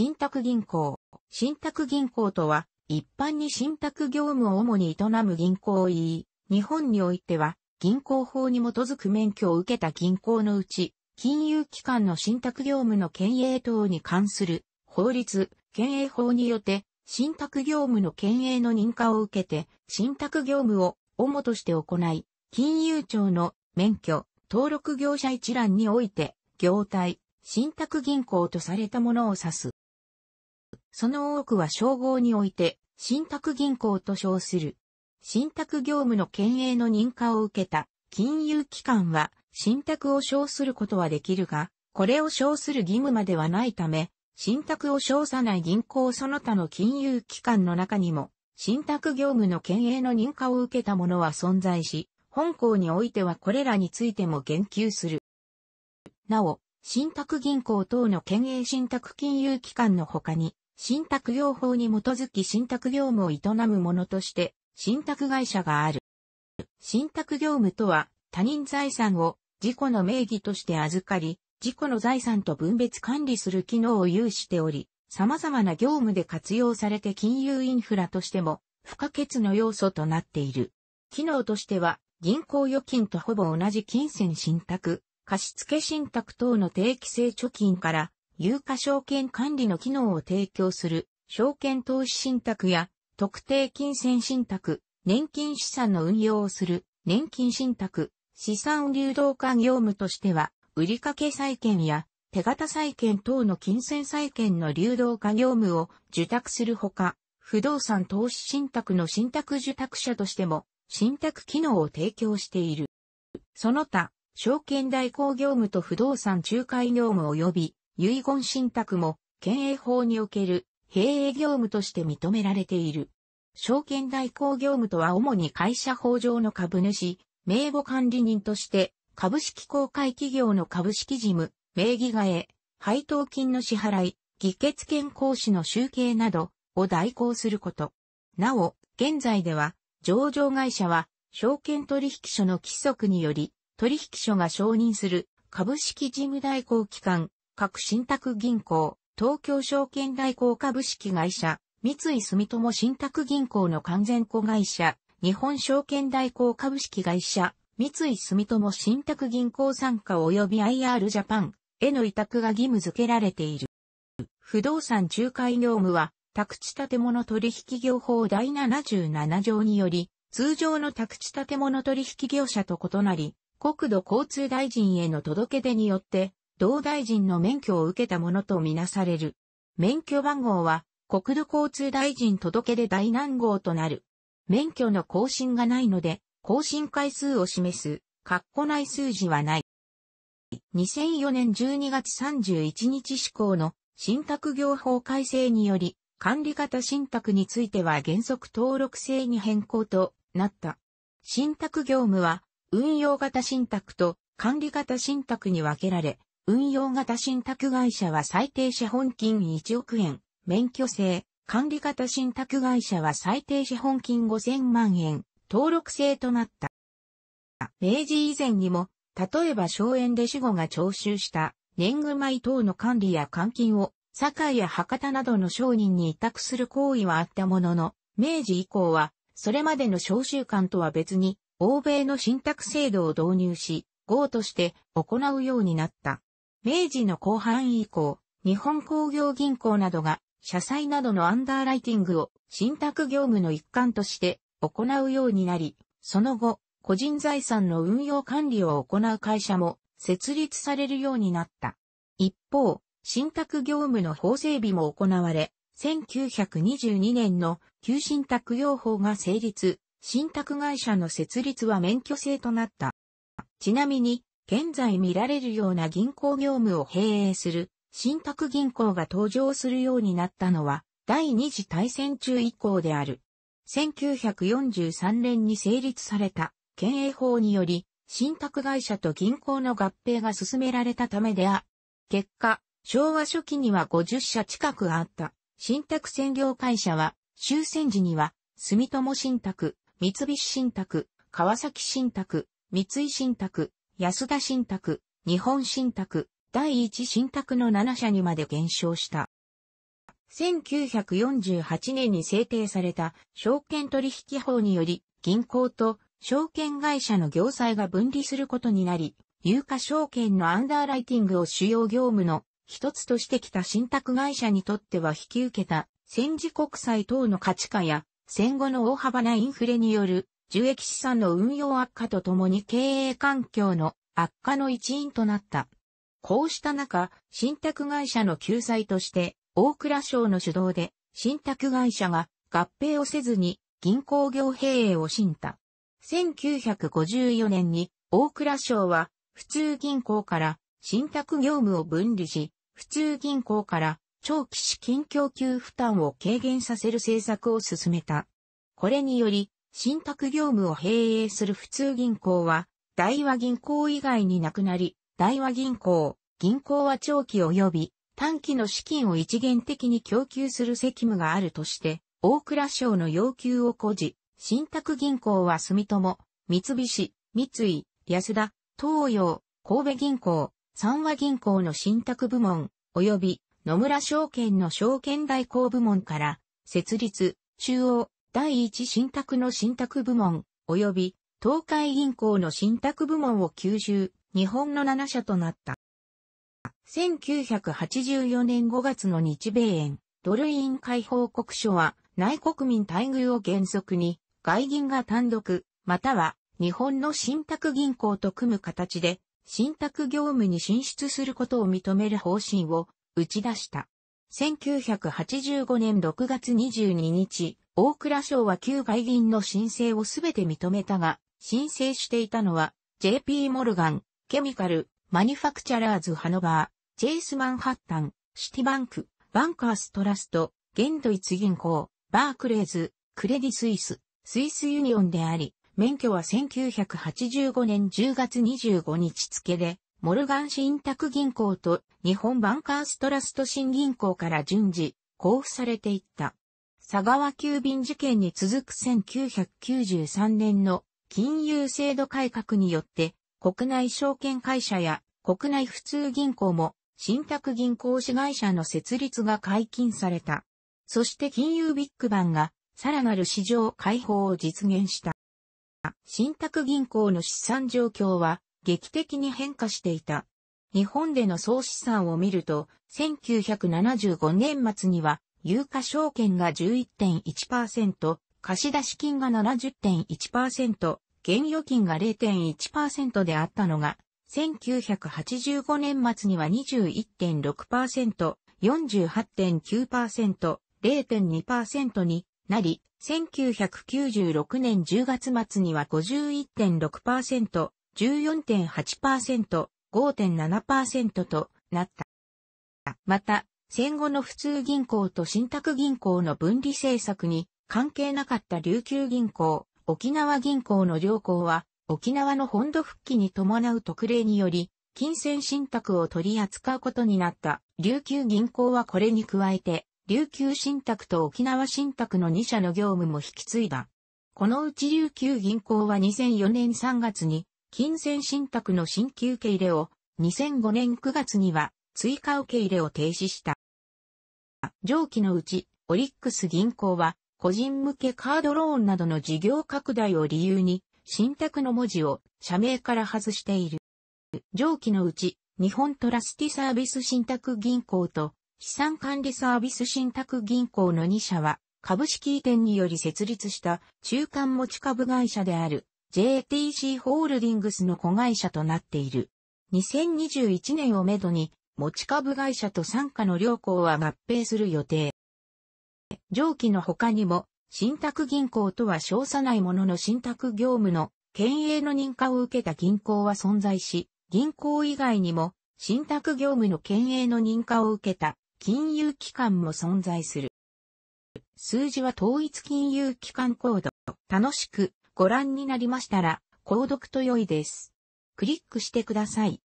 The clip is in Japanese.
信託銀行。信託銀行とは、一般に信託業務を主に営む銀行を言い、日本においては、銀行法に基づく免許を受けた銀行のうち、金融機関の信託業務の経営等に関する法律、経営法によって、信託業務の経営の認可を受けて、信託業務を主として行い、金融庁の免許、登録業者一覧において、業態、信託銀行とされたものを指す。その多くは称号において、信託銀行と称する。信託業務の権営の認可を受けた金融機関は信託を称することはできるが、これを称する義務まではないため、信託を称さない銀行その他の金融機関の中にも、信託業務の権営の認可を受けたものは存在し、本校においてはこれらについても言及する。なお、信託銀行等の権営信託金融機関の他に、信託業法に基づき信託業務を営む者として、信託会社がある。信託業務とは、他人財産を自己の名義として預かり、自己の財産と分別管理する機能を有しており、様々な業務で活用されて金融インフラとしても不可欠の要素となっている。機能としては、銀行預金とほぼ同じ金銭信託、貸付信託等の定期性貯金から有価証券管理の機能を提供する、証券投資信託や、特定金銭信託、年金資産の運用をする、年金信託、資産流動化業務としては、売掛債券や、手形債券等の金銭債券の流動化業務を受託するほか、不動産投資信託の信託受託者としても、信託機能を提供している。その他、証券代行業務と不動産仲介業務及び遺言信託も、県営法における、経営業務として認められている。証券代行業務とは主に会社法上の株主、名簿管理人として、株式公開企業の株式事務、名義替え、配当金の支払い、議決権行使の集計などを代行すること。なお、現在では、上場会社は、証券取引所の規則により、取引所が承認する株式事務代行機関、各信託銀行、東京証券代行株式会社、三井住友信託銀行の完全子会社、日本証券代行株式会社、三井住友信託銀行参加及び IR ジャパンへの委託が義務付けられている。不動産仲介業務は、宅地建物取引業法第77条により、通常の宅地建物取引業者と異なり、国土交通大臣への届け出によって、同大臣の免許を受けたものとみなされる。免許番号は、国土交通大臣届で第何号となる。免許の更新がないので、更新回数を示す、括弧内数字はない。2004年12月31日施行の信託業法改正により、管理型信託については原則登録制に変更となった。信託業務は運用型信託と管理型信託に分けられ、運用型信託会社は最低資本金1億円、免許制、管理型信託会社は最低資本金5000万円、登録制となった。明治以前にも、例えば荘園で死後が徴収した年貢米等の管理や換金を、堺や博多などの商人に委託する行為はあったものの、明治以降は、それまでの召集官とは別に、欧米の信託制度を導入し、号として行うようになった。明治の後半以降、日本工業銀行などが、社債などのアンダーライティングを信託業務の一環として行うようになり、その後、個人財産の運用管理を行う会社も設立されるようになった。一方、信託業務の法整備も行われ、1922年の旧信託用法が成立、信託会社の設立は免許制となった。ちなみに、現在見られるような銀行業務を経営する、信託銀行が登場するようになったのは、第二次大戦中以降である。1943年に成立された、県営法により、信託会社と銀行の合併が進められたためであ。結果、昭和初期には50社近くあった、信託専業会社は、終戦時には、住友信託、三菱信託、川崎信託、三井信託、安田信託、日本信託、第一信託の7社にまで減少した。1948年に制定された証券取引法により、銀行と証券会社の業債が分離することになり、有価証券のアンダーライティングを主要業務の一つとしてきた信託会社にとっては引き受けた戦時国債等の価値化や戦後の大幅なインフレによる受益資産の運用悪化とともに経営環境の悪化の一因となった。こうした中、信託会社の救済として、大蔵省の主導で、信託会社が合併をせずに銀行業経営を信た。1954年に大蔵省は普通銀行から信託業務を分離し、普通銀行から長期資金供給負担を軽減させる政策を進めた。これにより、信託業務を併営する普通銀行は、大和銀行以外になくなり、大和銀行、銀行は長期及び短期の資金を一元的に供給する責務があるとして、大蔵省の要求を誇示、信託銀行は住友、三菱、三井、安田、東洋、神戸銀行、三和銀行の信託部門、及び野村証券の証券代行部門から、設立、中央、第一信託の信託部門、及び東海銀行の信託部門を吸収、日本の7社となった。1984年5月の日米円、ドル委員会報告書は、内国民待遇を原則に、外銀が単独、または日本の信託銀行と組む形で、信託業務に進出することを認める方針を打ち出した。1985年6月22日、大倉省は旧外銀の申請をすべて認めたが、申請していたのは、JP モルガン、ケミカル、マニファクチャラーズハノバー、ジェイスマンハッタン、シティバンク、バンカーストラスト、ゲンドイツ銀行、バークレーズ、クレディスイス、スイスユニオンであり、免許は1985年10月25日付で、モルガン信託銀行と日本バンカーストラスト新銀行から順次、交付されていった。佐川急便事件に続く1993年の金融制度改革によって、国内証券会社や国内普通銀行も信託銀行子会社の設立が解禁された。そして金融ビッグバンがさらなる市場開放を実現した。信託銀行の資産状況は劇的に変化していた。日本での総資産を見ると、1975年末には有価証券が11.1%、貸出金が70.1%、現預金が0.1%であったのが、1985年末には21.6%、48.9%、0.2%になり、1996年10月末には51.6%、14.8%、5.7%となった。また、戦後の普通銀行と信託銀行の分離政策に関係なかった琉球銀行、沖縄銀行の両行は沖縄の本土復帰に伴う特例により、金銭信託を取り扱うことになった琉球銀行はこれに加えて、琉球信託と沖縄信託の2社の業務も引き継いだ。このうち琉球銀行は2004年3月に金銭信託の新規受け入れを2005年9月には追加受け入れを停止した。上記のうち、オリックス銀行は、個人向けカードローンなどの事業拡大を理由に、信託の文字を社名から外している。上記のうち、日本トラスティサービス信託銀行と、資産管理サービス信託銀行の2社は、株式移転により設立した中間持ち株会社である JTC ホールディングスの子会社となっている。2021年をめどに持ち株会社と傘下の両行は合併する予定。上記の他にも、信託銀行とは称さないものの信託業務の県営の認可を受けた銀行は存在し、銀行以外にも、信託業務の県営の認可を受けた金融機関も存在する。数字は統一金融機関コード。楽しくご覧になりましたら、購読と良いです。クリックしてください。